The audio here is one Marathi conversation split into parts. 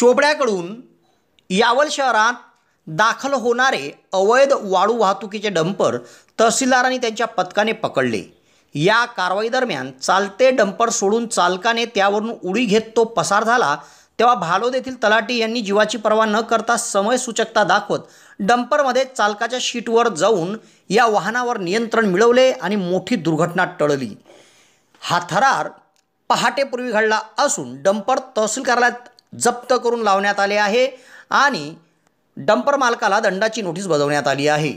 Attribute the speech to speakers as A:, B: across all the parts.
A: चोपड्याकडून यावल शहरात दाखल होणारे अवैध वाळू वाहतुकीचे डंपर तहसीलदारांनी त्यांच्या पथकाने पकडले या कारवाईदरम्यान चालते डंपर सोडून चालकाने त्यावरून उडी घेत तो पसार झाला तेव्हा भालोद येथील तलाटी यांनी जीवाची पर्वा न करता समयसूचकता दाखवत डंपरमध्ये चालकाच्या शीटवर जाऊन या वाहनावर नियंत्रण मिळवले आणि मोठी दुर्घटना टळली हा थरार पहाटेपूर्वी घडला असून डंपर तहसील कार्यालयात जप्त करून लावण्यात आले आहे आणि डंपर मालकाला दंडाची नोटीस बजावण्यात आली आहे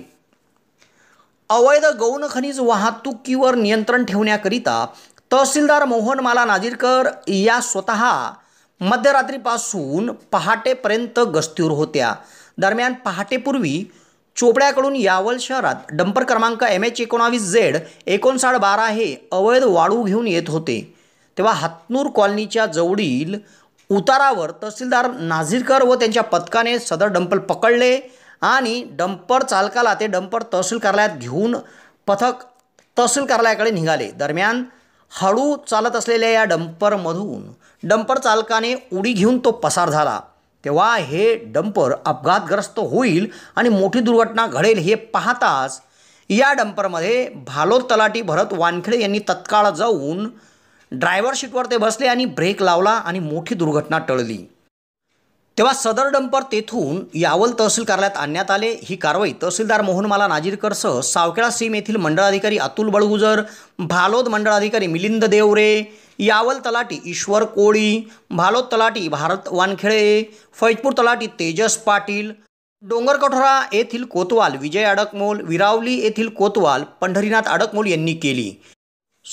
A: अवैध गौण खनिज वाहतुकीवर नियंत्रण ठेवण्याकरिता तहसीलदार मोहन माला नाजीरकर या स्वतः मध्यरात्रीपासून पहाटेपर्यंत गस्तीवर होत्या दरम्यान पहाटेपूर्वी चोपड्याकडून यावल शहरात डंपर क्रमांक एम एच एकोणावीस झेड एकोणसाठ बारा हे अवैध वाळू घेऊन येत होते तेव्हा हातनूर कॉलनीच्या जवळील उतारावर तहसीलदार नाझीरकर व त्यांच्या पथकाने सदर डंपर पकडले आणि डंपर चालकाला ते डंपर तहसील कार्यालयात घेऊन पथक तहसील कार्यालयाकडे निघाले दरम्यान हळू चालत असलेल्या या डंपरमधून डंपर चालकाने उडी घेऊन तो पसार झाला तेव्हा हे डंपर अपघातग्रस्त होईल आणि मोठी दुर्घटना घडेल हे पाहताच या डंपरमध्ये भालोर तलाटी भरत वानखेडे यांनी तत्काळ जाऊन ड्रायव्हर शीटवर ते बसले आणि ब्रेक लावला आणि मोठी दुर्घटना टळली तेव्हा सदर डंपर तेथून यावल तहसील कार्यालयात आणण्यात आले ही कारवाई तहसीलदार मोहनमाला नाजीरकरसह सावकेळा सीम येथील मंडळाधिकारी अतुल बळगुजर भालोद मंडळाधिकारी मिलिंद देवरे यावल तलाटी ईश्वर कोळी भालोद तलाटी भारत वानखेळे फैजपूर तलाटी तेजस पाटील डोंगरकठोरा येथील कोतवाल विजय अडकमोल विरावली येथील कोतवाल पंढरीनाथ अडकमोल यांनी केली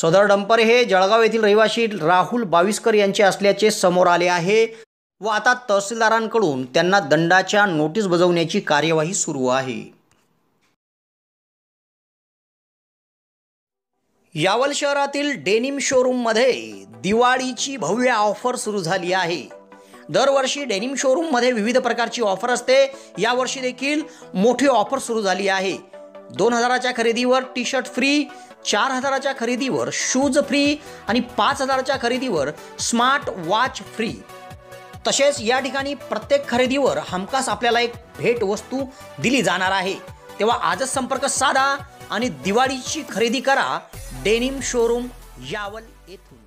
A: सदर डंपर हे जळगाव येथील रहिवासी राहुल बाविस्कर यांचे असल्याचे समोर आले आहे व आता तहसीलदारांकडून त्यांना दंडाच्या नोटीस बजावण्याची कार्यवाही सुरू आहे यावल शहरातील डेनिम शोरूममध्ये दिवाळीची भव्य ऑफर सुरू झाली आहे दरवर्षी डेनिम शोरूममध्ये विविध प्रकारची ऑफर असते यावर्षी देखील मोठी ऑफर सुरू झाली आहे दोन हजाराच्या खरेदीवर टी शर्ट फ्री चार हजाराच्या खरेदीवर शूज फ्री आणि पाच हजाराच्या खरेदीवर स्मार्ट वॉच फ्री तसेच या ठिकाणी प्रत्येक खरेदीवर हमखास आपल्याला एक भेट वस्तू दिली जाणार आहे तेव्हा आजच संपर्क साधा आणि दिवाळीची खरेदी करा डेनिम शोरूम यावल येथून